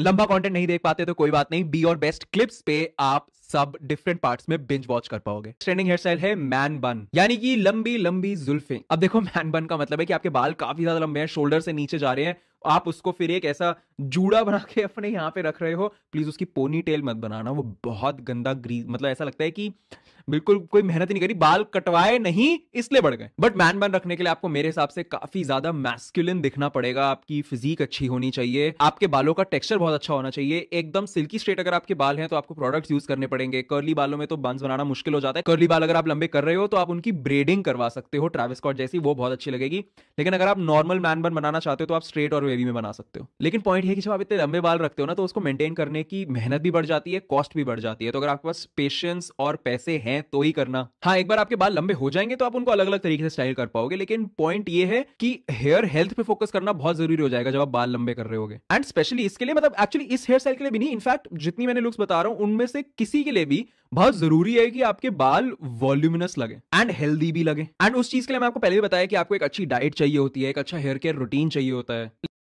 लंबा कंटेंट नहीं देख पाते तो कोई बात नहीं बी और बेस्ट क्लिप्स पे आप सब डिफरेंट पार्ट्स में बिंज वॉच कर पाओगे ट्रेंडिंग हेयर स्टाइल है मैन बन यानी कि लंबी लंबी जुल्फे अब देखो मैन बन का मतलब है कि आपके बाल काफी ज्यादा लंबे हैं शोल्डर से नीचे जा रहे हैं आप उसको फिर एक ऐसा जूड़ा बना के अपने यहाँ पे रख रहे हो प्लीज उसकी पोनी टेल मत बनाना वो बहुत गंदा ग्रीस मतलब ऐसा लगता है कि बिल्कुल कोई मेहनत नहीं करी बाल कटवाए नहीं इसलिए बढ़ गए बट मैन बन रखने के लिए आपको मेरे हिसाब से काफी ज्यादा मैस्कुलिन दिखना पड़ेगा आपकी फिजिक अच्छी होनी चाहिए आपके बालों का टेक्सचर बहुत अच्छा होना चाहिए एकदम सिल्की स्ट्रेट अगर आपके बाल हैं तो आपको प्रोडक्ट्स यूज करने पड़ेंगे कर्ली बालों में तो बंस बनाना मुश्किल हो जाता है कर्ली बाल अगर आप लंबे कर रहे हो तो आप उनकी ब्रेडिंग करवा सकते हो ट्रेविस स्कॉट जैसी वो बहुत अच्छी लगेगी लेकिन अगर आप नॉर्मल मैन बन बनाना चाहते हो तो आप स्ट्रेट और वेवी में बना सकते हो लेकिन पॉइंट है कि जब आप इतने लंबे बाल रखते हो ना तो उसको मेंटेन करने की मेहनत भी बढ़ जाती है कॉस्ट भी बढ़ जाती है तो अगर आपके पास पेशेंस और पैसे हैं हैं तो ही करना हाँ एक बार आपके बाल लंबे हो जाएंगे तो आप उनको अलग अलग तरीके से स्टाइल कर पाओगे लेकिन पॉइंट ये है कि हेयर हेल्थ पे फोकस करना बहुत जरूरी हो जाएगा जब आप बाल लंबे कर रहे होगे एंड स्पेशली इसके लिए मतलब एक्चुअली इस हेयर स्टाइल के लिए भी नहीं इनफैक्ट जितनी मैंने लुक्स बता रहा हूं उनमें से किसी के लिए भी बहुत जरूरी है कि आपके बाल वॉल्यूमिनस लगे एंड हेल्दी भी लगे एंड उस चीज के लिए मैं आपको पहले भी बताया कि आपको एक अच्छी डाइट चाहिए होती है एक अच्छा हेयर केयर रूटीन चाहिए होता है